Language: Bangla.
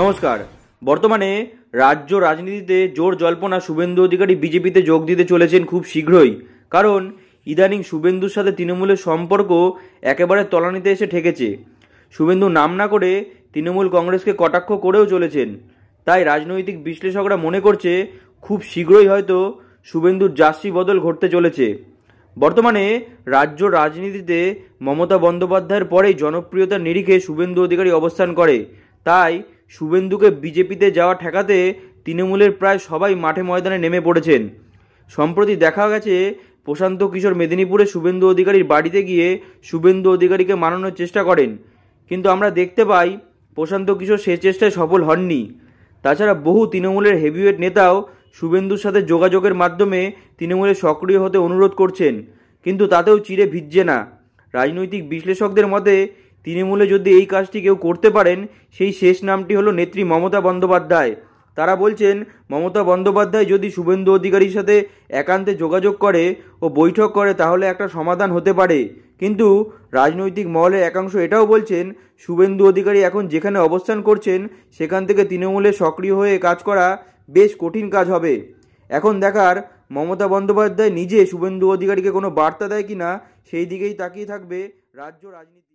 নমস্কার বর্তমানে রাজ্য রাজনীতিতে জোর জল্পনা শুভেন্দু অধিকারী বিজেপিতে যোগ দিতে চলেছেন খুব শীঘ্রই কারণ ইদানিং শুভেন্দুর সাথে তৃণমূলের সম্পর্ক একেবারে তলানিতে এসে ঠেকেছে শুভেন্দু নাম না করে তৃণমূল কংগ্রেসকে কটাক্ষ করেও চলেছেন তাই রাজনৈতিক বিশ্লেষকরা মনে করছে খুব শীঘ্রই হয়তো শুভেন্দুর জার্সি বদল ঘটতে চলেছে বর্তমানে রাজ্য রাজনীতিতে মমতা বন্দ্যোপাধ্যায়ের পরেই জনপ্রিয়তার নিরিখে শুভেন্দু অধিকারী অবস্থান করে তাই শুভেন্দুকে বিজেপিতে যাওয়া ঠেকাতে তৃণমূলের প্রায় সবাই মাঠে ময়দানে নেমে পড়েছেন সম্প্রতি দেখা গেছে প্রশান্ত কিশোর মেদিনীপুরে শুভেন্দু অধিকারীর বাড়িতে গিয়ে শুভেন্দু অধিকারীকে মানানোর চেষ্টা করেন কিন্তু আমরা দেখতে পাই প্রশান্ত কিশোর সে চেষ্টায় সফল হননি তাছাড়া বহু তৃণমূলের হেভিওয়েট নেতাও শুভেন্দুর সাথে যোগাযোগের মাধ্যমে তৃণমূলে সক্রিয় হতে অনুরোধ করছেন কিন্তু তাতেও চিরে ভিজছে না রাজনৈতিক বিশ্লেষকদের মতে তৃণমূলে যদি এই কাজটি কেউ করতে পারেন সেই শেষ নামটি হলো নেত্রী মমতা বন্দ্যোপাধ্যায় তারা বলছেন মমতা বন্দ্যোপাধ্যায় যদি শুভেন্দু অধিকারীর সাথে একান্তে যোগাযোগ করে ও বৈঠক করে তাহলে একটা সমাধান হতে পারে কিন্তু রাজনৈতিক মহলের একাংশ এটাও বলছেন শুভেন্দু অধিকারী এখন যেখানে অবস্থান করছেন সেখান থেকে তৃণমূলে সক্রিয় হয়ে কাজ করা বেশ কঠিন কাজ হবে এখন দেখার মমতা বন্দ্যোপাধ্যায় নিজে শুভেন্দু অধিকারীকে কোনো বার্তা দেয় কিনা সেই দিকেই তাকিয়ে থাকবে রাজ্য রাজনীতি